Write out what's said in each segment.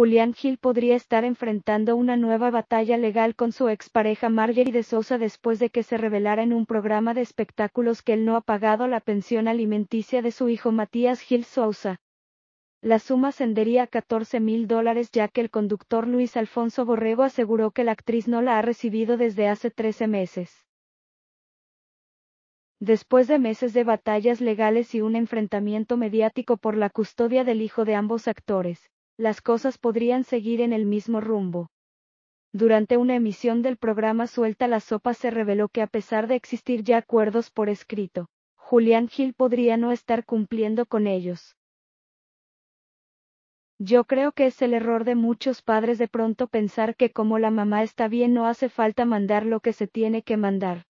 Julián Gil podría estar enfrentando una nueva batalla legal con su expareja Marjorie de Sousa después de que se revelara en un programa de espectáculos que él no ha pagado la pensión alimenticia de su hijo Matías Gil Sousa. La suma ascendería a 14 mil dólares ya que el conductor Luis Alfonso Borrego aseguró que la actriz no la ha recibido desde hace 13 meses. Después de meses de batallas legales y un enfrentamiento mediático por la custodia del hijo de ambos actores, las cosas podrían seguir en el mismo rumbo. Durante una emisión del programa Suelta la Sopa se reveló que a pesar de existir ya acuerdos por escrito, Julián Gil podría no estar cumpliendo con ellos. Yo creo que es el error de muchos padres de pronto pensar que como la mamá está bien no hace falta mandar lo que se tiene que mandar.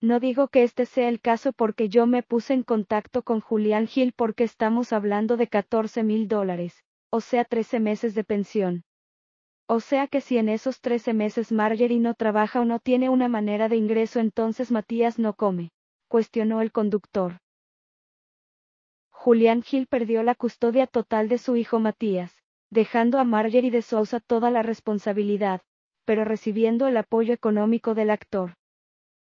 No digo que este sea el caso porque yo me puse en contacto con Julián Gil porque estamos hablando de 14 mil dólares, o sea 13 meses de pensión. O sea que si en esos 13 meses Margery no trabaja o no tiene una manera de ingreso entonces Matías no come, cuestionó el conductor. Julián Gil perdió la custodia total de su hijo Matías, dejando a Margery de Sousa toda la responsabilidad, pero recibiendo el apoyo económico del actor.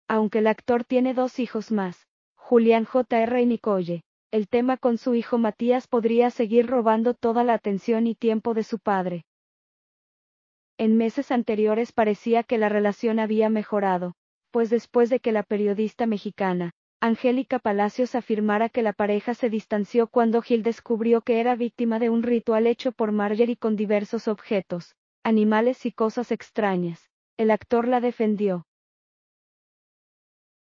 Aunque el actor tiene dos hijos más, Julián J.R. y Nicole el tema con su hijo Matías podría seguir robando toda la atención y tiempo de su padre. En meses anteriores parecía que la relación había mejorado, pues después de que la periodista mexicana, Angélica Palacios afirmara que la pareja se distanció cuando Gil descubrió que era víctima de un ritual hecho por y con diversos objetos, animales y cosas extrañas, el actor la defendió.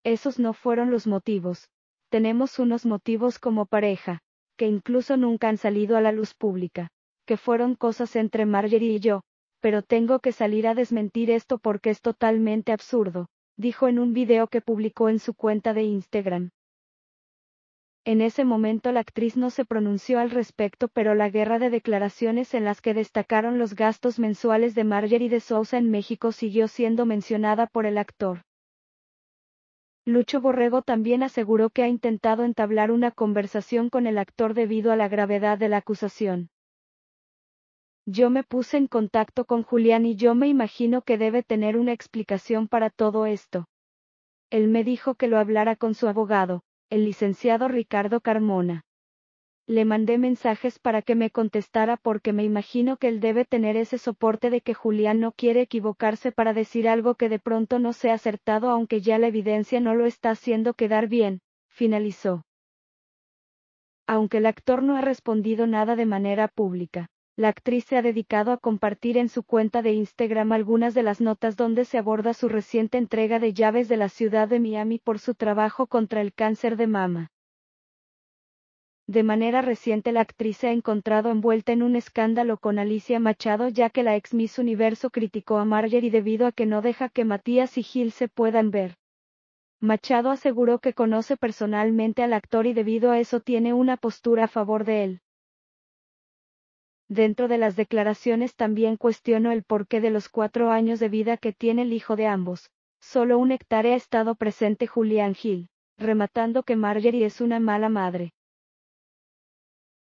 Esos no fueron los motivos, tenemos unos motivos como pareja, que incluso nunca han salido a la luz pública, que fueron cosas entre Marjorie y yo, pero tengo que salir a desmentir esto porque es totalmente absurdo, dijo en un video que publicó en su cuenta de Instagram. En ese momento la actriz no se pronunció al respecto, pero la guerra de declaraciones en las que destacaron los gastos mensuales de Marjorie de Sousa en México siguió siendo mencionada por el actor. Lucho Borrego también aseguró que ha intentado entablar una conversación con el actor debido a la gravedad de la acusación. Yo me puse en contacto con Julián y yo me imagino que debe tener una explicación para todo esto. Él me dijo que lo hablara con su abogado, el licenciado Ricardo Carmona le mandé mensajes para que me contestara porque me imagino que él debe tener ese soporte de que Julián no quiere equivocarse para decir algo que de pronto no sea acertado aunque ya la evidencia no lo está haciendo quedar bien, finalizó. Aunque el actor no ha respondido nada de manera pública, la actriz se ha dedicado a compartir en su cuenta de Instagram algunas de las notas donde se aborda su reciente entrega de llaves de la ciudad de Miami por su trabajo contra el cáncer de mama. De manera reciente la actriz se ha encontrado envuelta en un escándalo con Alicia Machado ya que la ex Miss Universo criticó a Margery, debido a que no deja que Matías y Gil se puedan ver. Machado aseguró que conoce personalmente al actor y debido a eso tiene una postura a favor de él. Dentro de las declaraciones también cuestionó el porqué de los cuatro años de vida que tiene el hijo de ambos. Solo un hectárea ha estado presente Julián Gil, rematando que Margery es una mala madre.